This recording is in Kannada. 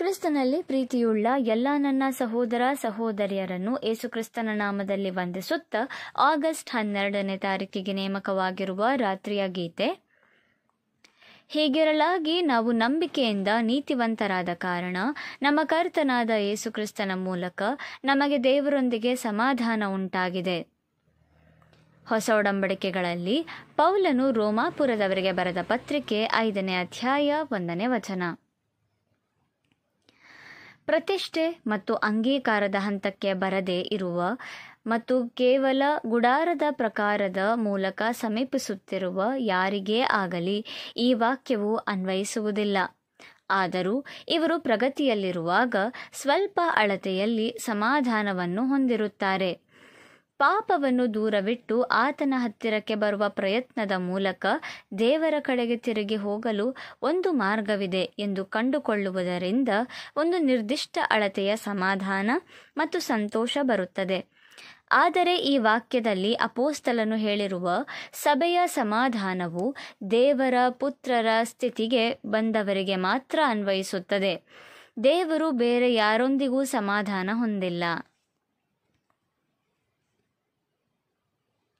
ಕ್ರಿಸ್ತನಲ್ಲಿ ಪ್ರೀತಿಯುಳ್ಳ ಎಲ್ಲ ನನ್ನ ಸಹೋದರ ಸಹೋದರಿಯರನ್ನು ಏಸುಕ್ರಿಸ್ತನ ನಾಮದಲ್ಲಿ ವಂದಿಸುತ್ತ ಆಗಸ್ಟ್ ಹನ್ನೆರಡನೇ ತಾರೀಕಿಗೆ ನೇಮಕವಾಗಿರುವ ರಾತ್ರಿಯ ಗೀತೆ ಹೀಗಿರಲಾಗಿ ನಾವು ನಂಬಿಕೆಯಿಂದ ನೀತಿವಂತರಾದ ಕಾರಣ ನಮ್ಮ ಕರ್ತನಾದ ಯೇಸುಕ್ರಿಸ್ತನ ಮೂಲಕ ನಮಗೆ ದೇವರೊಂದಿಗೆ ಸಮಾಧಾನ ಉಂಟಾಗಿದೆ ಹೊಸ ಒಡಂಬಡಿಕೆಗಳಲ್ಲಿ ಪೌಲನು ರೋಮಾಪುರದವರಿಗೆ ಬರೆದ ಪತ್ರಿಕೆ ಐದನೇ ಅಧ್ಯಾಯ ಒಂದನೇ ವಚನ ಪ್ರತಿಷ್ಠೆ ಮತ್ತು ಅಂಗೀಕಾರದ ಹಂತಕ್ಕೆ ಬರದೇ ಇರುವ ಮತ್ತು ಕೇವಲ ಗುಡಾರದ ಪ್ರಕಾರದ ಮೂಲಕ ಸಮೀಪಿಸುತ್ತಿರುವ ಯಾರಿಗೇ ಆಗಲಿ ಈ ವಾಕ್ಯವು ಅನ್ವಯಿಸುವುದಿಲ್ಲ ಆದರೂ ಇವರು ಪ್ರಗತಿಯಲ್ಲಿರುವಾಗ ಸ್ವಲ್ಪ ಅಳತೆಯಲ್ಲಿ ಸಮಾಧಾನವನ್ನು ಹೊಂದಿರುತ್ತಾರೆ ಪಾಪವನ್ನು ದೂರವಿಟ್ಟು ಆತನ ಹತ್ತಿರಕ್ಕೆ ಬರುವ ಪ್ರಯತ್ನದ ಮೂಲಕ ದೇವರ ಕಡೆಗೆ ತಿರುಗಿ ಹೋಗಲು ಒಂದು ಮಾರ್ಗವಿದೆ ಎಂದು ಕಂಡುಕೊಳ್ಳುವುದರಿಂದ ಒಂದು ನಿರ್ದಿಷ್ಟ ಅಳತೆಯ ಸಮಾಧಾನ ಮತ್ತು ಸಂತೋಷ ಬರುತ್ತದೆ ಆದರೆ ಈ ವಾಕ್ಯದಲ್ಲಿ ಅಪೋಸ್ತಲನು ಹೇಳಿರುವ ಸಭೆಯ ಸಮಾಧಾನವು ದೇವರ ಪುತ್ರರ ಸ್ಥಿತಿಗೆ ಬಂದವರಿಗೆ ಮಾತ್ರ ಅನ್ವಯಿಸುತ್ತದೆ ದೇವರು ಬೇರೆ ಯಾರೊಂದಿಗೂ ಸಮಾಧಾನ ಹೊಂದಿಲ್ಲ